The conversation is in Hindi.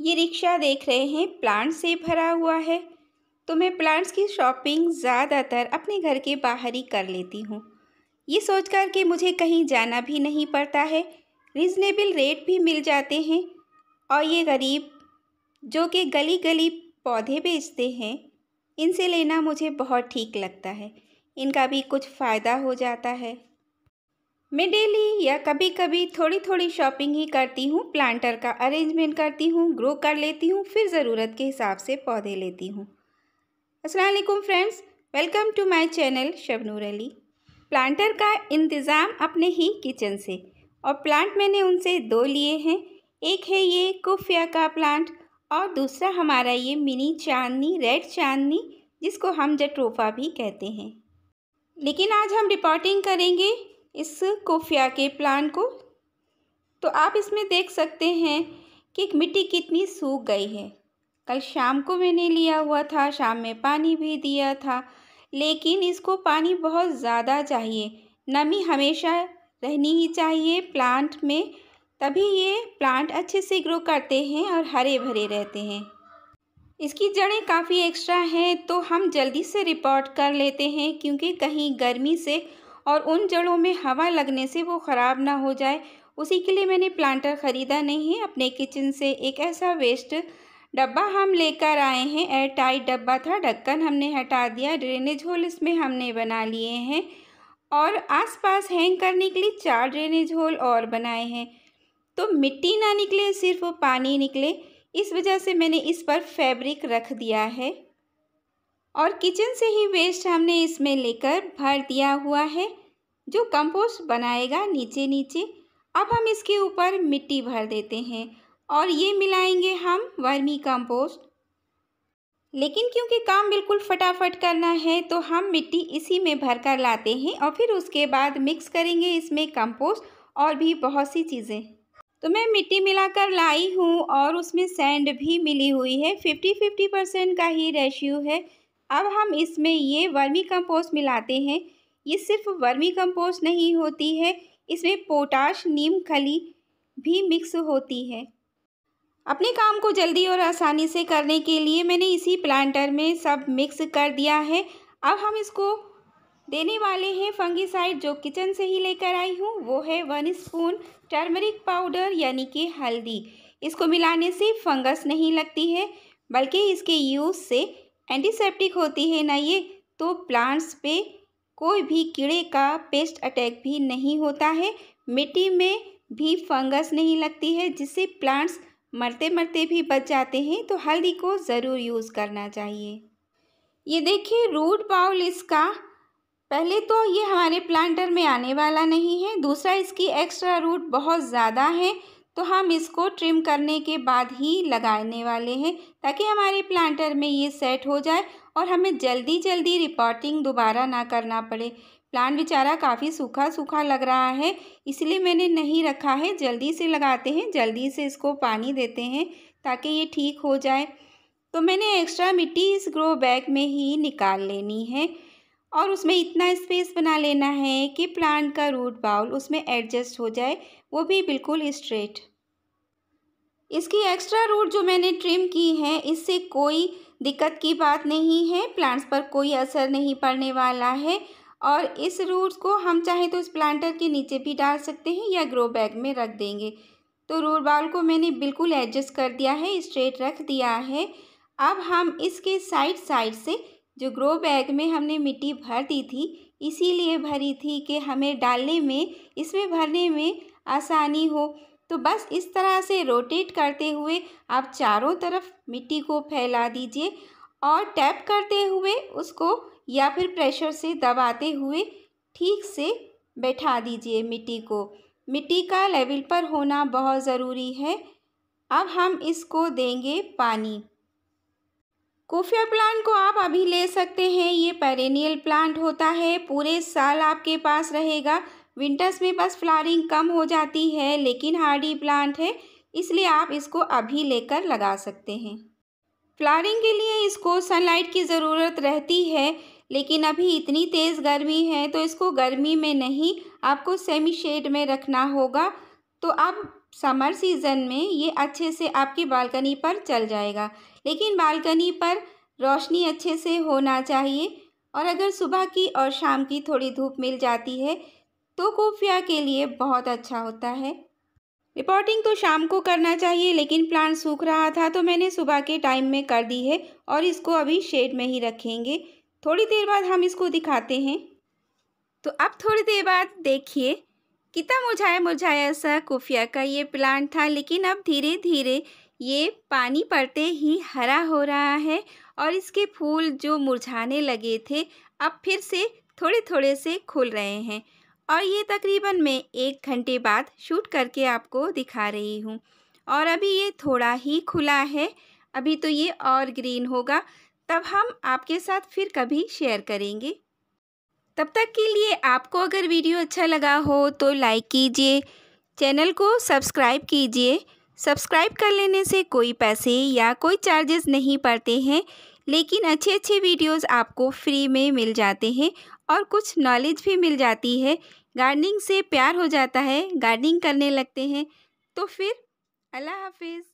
ये रिक्शा देख रहे हैं प्लांट्स से भरा हुआ है तो मैं प्लांट्स की शॉपिंग ज़्यादातर अपने घर के बाहर ही कर लेती हूँ ये कर के मुझे कहीं जाना भी नहीं पड़ता है रिजनेबल रेट भी मिल जाते हैं और ये गरीब जो कि गली गली पौधे बेचते हैं इनसे लेना मुझे बहुत ठीक लगता है इनका भी कुछ फ़ायदा हो जाता है मैं डेली या कभी कभी थोड़ी थोड़ी शॉपिंग ही करती हूँ प्लांटर का अरेंजमेंट करती हूँ ग्रो कर लेती हूँ फिर ज़रूरत के हिसाब से पौधे लेती हूँ असलकुम friends welcome to my channel Shabnoor Ali planter का इंतज़ाम अपने ही किचन से और प्लांट मैंने उनसे दो लिए हैं एक है ये कुफिया का प्लांट और दूसरा हमारा ये मिनी चांदनी रेड चांदनी जिसको हम जट्रोफा भी कहते हैं लेकिन आज हम रिपोर्टिंग करेंगे इस कोफिया के प्लांट को तो आप इसमें देख सकते हैं कि मिट्टी कितनी सूख गई है कल शाम को मैंने लिया हुआ था शाम में पानी भी दिया था लेकिन इसको पानी बहुत ज़्यादा चाहिए नमी हमेशा रहनी ही चाहिए प्लांट में तभी ये प्लांट अच्छे से ग्रो करते हैं और हरे भरे रहते हैं इसकी जड़ें काफ़ी एक्स्ट्रा हैं तो हम जल्दी से रिपोर्ट कर लेते हैं क्योंकि कहीं गर्मी से और उन जड़ों में हवा लगने से वो ख़राब ना हो जाए उसी के लिए मैंने प्लांटर ख़रीदा नहीं है अपने किचन से एक ऐसा वेस्ट डब्बा हम लेकर आए हैं एयर टाइट डब्बा था ढक्कन हमने हटा दिया ड्रेनेज होल इसमें हमने बना लिए हैं और आसपास हैंग करने के लिए चार ड्रेनेज होल और बनाए हैं तो मिट्टी ना निकले सिर्फ पानी निकले इस वजह से मैंने इस पर फैब्रिक रख दिया है और किचन से ही वेस्ट हमने इसमें लेकर भर दिया हुआ है जो कंपोस्ट बनाएगा नीचे नीचे अब हम इसके ऊपर मिट्टी भर देते हैं और ये मिलाएंगे हम वर्मी कंपोस्ट लेकिन क्योंकि काम बिल्कुल फटाफट करना है तो हम मिट्टी इसी में भर कर लाते हैं और फिर उसके बाद मिक्स करेंगे इसमें कंपोस्ट और भी बहुत सी चीज़ें तो मैं मिट्टी मिलाकर लाई हूँ और उसमें सैंड भी मिली हुई है फिफ्टी फिफ्टी परसेंट का ही रेशियो है अब हम इसमें ये वर्मी कंपोस्ट मिलाते हैं ये सिर्फ वर्मी कंपोस्ट नहीं होती है इसमें पोटाश नीम खली भी मिक्स होती है अपने काम को जल्दी और आसानी से करने के लिए मैंने इसी प्लांटर में सब मिक्स कर दिया है अब हम इसको देने वाले हैं फंगिसाइड जो किचन से ही लेकर आई हूँ वो है वन स्पून टर्मरिक पाउडर यानी कि हल्दी इसको मिलाने से फंगस नहीं लगती है बल्कि इसके यूज़ से एंटीसेप्टिक होती है ना ये तो प्लांट्स पे कोई भी कीड़े का पेस्ट अटैक भी नहीं होता है मिट्टी में भी फंगस नहीं लगती है जिससे प्लांट्स मरते मरते भी बच जाते हैं तो हल्दी को ज़रूर यूज़ करना चाहिए ये देखिए रूट बाउल इसका पहले तो ये हमारे प्लांटर में आने वाला नहीं है दूसरा इसकी एक्स्ट्रा रूट बहुत ज़्यादा है तो हम इसको ट्रिम करने के बाद ही लगाने वाले हैं ताकि हमारे प्लांटर में ये सेट हो जाए और हमें जल्दी जल्दी रिपोर्टिंग दोबारा ना करना पड़े प्लांट बेचारा काफ़ी सूखा सूखा लग रहा है इसलिए मैंने नहीं रखा है जल्दी से लगाते हैं जल्दी से इसको पानी देते हैं ताकि ये ठीक हो जाए तो मैंने एक्स्ट्रा मिट्टी इस ग्रो बैग में ही निकाल लेनी है और उसमें इतना स्पेस बना लेना है कि प्लांट का रूट बाउल उसमें एडजस्ट हो जाए वो भी बिल्कुल स्ट्रेट इसकी एक्स्ट्रा रूट जो मैंने ट्रिम की है इससे कोई दिक्कत की बात नहीं है प्लांट्स पर कोई असर नहीं पड़ने वाला है और इस रूट्स को हम चाहे तो इस प्लांटर के नीचे भी डाल सकते हैं या ग्रो बैग में रख देंगे तो रूट बाउल को मैंने बिल्कुल एडजस्ट कर दिया है स्ट्रेट रख दिया है अब हम इसके साइड साइड से जो ग्रो बैग में हमने मिट्टी भर दी थी इसीलिए भरी थी कि हमें डालने में इसमें भरने में आसानी हो तो बस इस तरह से रोटेट करते हुए आप चारों तरफ मिट्टी को फैला दीजिए और टैप करते हुए उसको या फिर प्रेशर से दबाते हुए ठीक से बैठा दीजिए मिट्टी को मिट्टी का लेवल पर होना बहुत ज़रूरी है अब हम इसको देंगे पानी कोफिया प्लांट को आप अभी ले सकते हैं ये पेरेनियल प्लांट होता है पूरे साल आपके पास रहेगा विंटर्स में बस फ्लावरिंग कम हो जाती है लेकिन हार्डी प्लांट है इसलिए आप इसको अभी लेकर लगा सकते हैं फ्लावरिंग के लिए इसको सनलाइट की ज़रूरत रहती है लेकिन अभी इतनी तेज़ गर्मी है तो इसको गर्मी में नहीं आपको सेमी शेड में रखना होगा तो आप समर सीज़न में ये अच्छे से आपकी बालकनी पर चल जाएगा लेकिन बालकनी पर रोशनी अच्छे से होना चाहिए और अगर सुबह की और शाम की थोड़ी धूप मिल जाती है तो कोफिया के लिए बहुत अच्छा होता है रिपोर्टिंग तो शाम को करना चाहिए लेकिन प्लांट सूख रहा था तो मैंने सुबह के टाइम में कर दी है और इसको अभी शेड में ही रखेंगे थोड़ी देर बाद हम इसको दिखाते हैं तो अब थोड़ी देर बाद देखिए कितना मुरझाया मुरझाया सा कुफिया का ये प्लांट था लेकिन अब धीरे धीरे ये पानी पड़ते ही हरा हो रहा है और इसके फूल जो मुरझाने लगे थे अब फिर से थोड़े थोड़े से खुल रहे हैं और ये तकरीबन मैं एक घंटे बाद शूट करके आपको दिखा रही हूँ और अभी ये थोड़ा ही खुला है अभी तो ये और ग्रीन होगा तब हम आपके साथ फिर कभी शेयर करेंगे तब तक के लिए आपको अगर वीडियो अच्छा लगा हो तो लाइक कीजिए चैनल को सब्सक्राइब कीजिए सब्सक्राइब कर लेने से कोई पैसे या कोई चार्जेस नहीं पड़ते हैं लेकिन अच्छे अच्छे वीडियोस आपको फ्री में मिल जाते हैं और कुछ नॉलेज भी मिल जाती है गार्डनिंग से प्यार हो जाता है गार्डनिंग करने लगते हैं तो फिर अल्लाह हाफिज़